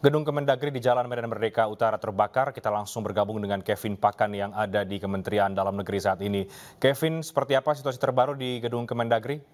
Gedung Kemendagri di Jalan Medan Merdeka Utara terbakar. Kita langsung bergabung dengan Kevin Pakan yang ada di Kementerian Dalam Negeri saat ini. Kevin, seperti apa situasi terbaru di Gedung Kemendagri?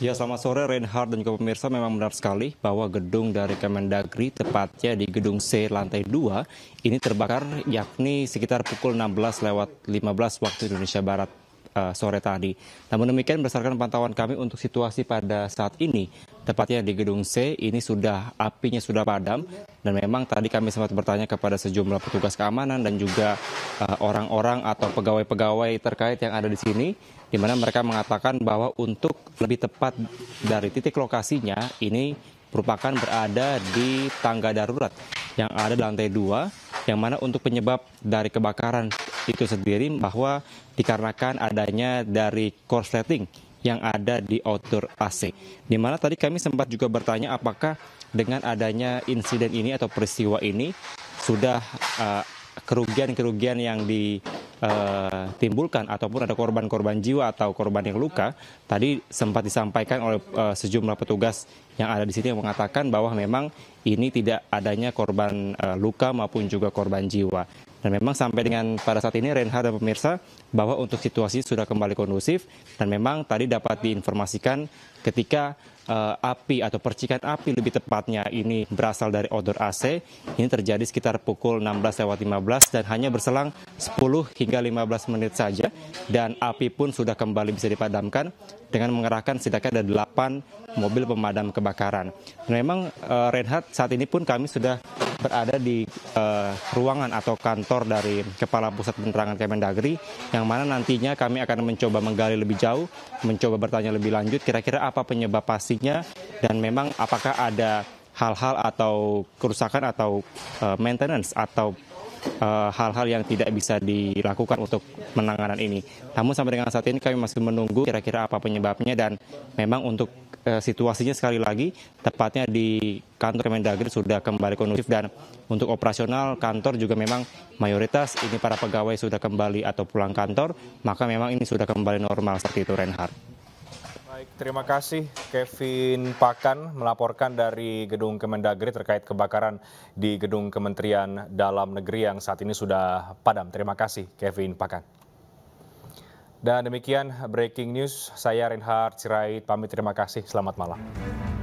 Ya, selamat sore Reinhard dan juga pemirsa. Memang benar sekali bahwa gedung dari Kemendagri, tepatnya di gedung C lantai 2, ini terbakar yakni sekitar pukul 16 lewat 15 waktu Indonesia Barat. Eh, sore tadi. Namun demikian berdasarkan pantauan kami untuk situasi pada saat ini, tepatnya di gedung C ini sudah apinya sudah padam dan memang tadi kami sempat bertanya kepada sejumlah petugas keamanan dan juga eh, orang-orang uh, atau pegawai-pegawai terkait yang ada di sini di mana mereka mengatakan bahwa untuk lebih tepat dari titik lokasinya ini merupakan berada di tangga darurat yang ada di lantai 2 yang mana untuk penyebab dari kebakaran itu sendiri bahwa dikarenakan adanya dari korsleting yang ada di outdoor AC. Di mana tadi kami sempat juga bertanya apakah dengan adanya insiden ini atau peristiwa ini sudah eh, kerugian-kerugian uh, yang ditimbulkan eh, ataupun ada korban-korban jiwa atau korban yang luka tadi sempat disampaikan oleh uh, sejumlah petugas yang ada di sini yang mengatakan bahwa memang ini tidak adanya korban luka maupun juga korban jiwa. Dan memang sampai dengan pada saat ini Renhard dan pemirsa bahwa untuk situasi sudah kembali kondusif dan memang tadi dapat diinformasikan ketika uh, api atau percikan api lebih tepatnya ini berasal dari odor AC ini terjadi sekitar pukul 16.15 dan hanya berselang 10 hingga 15 menit saja dan api pun sudah kembali bisa dipadamkan dengan mengerahkan setidaknya ada 8 mobil pemadam kebakaran. Dan memang uh, saat ini pun kami sudah berada di uh, ruangan atau kantor dari Kepala Pusat Penerangan Kemendagri yang mana nantinya kami akan mencoba menggali lebih jauh, mencoba bertanya lebih lanjut kira-kira apa penyebab pastinya dan memang apakah ada hal-hal atau kerusakan atau uh, maintenance atau eh, hal-hal uh, hal -hal yang tidak bisa dilakukan untuk penanganan ini. Namun sampai dengan saat ini kami masih menunggu kira-kira apa penyebabnya dan memang untuk eh, situasinya sekali lagi tepatnya di kantor Kemendagri sudah kembali kondusif dan untuk operasional kantor juga memang mayoritas ini para pegawai sudah kembali atau pulang kantor maka memang ini sudah kembali normal seperti itu Reinhardt. Baik, terima kasih Kevin Pakan melaporkan dari Gedung Kemendagri terkait kebakaran di Gedung Kementerian Dalam Negeri yang saat ini sudah padam. Terima kasih Kevin Pakan. Dan demikian breaking news, saya Reinhard Sirait pamit terima kasih, selamat malam.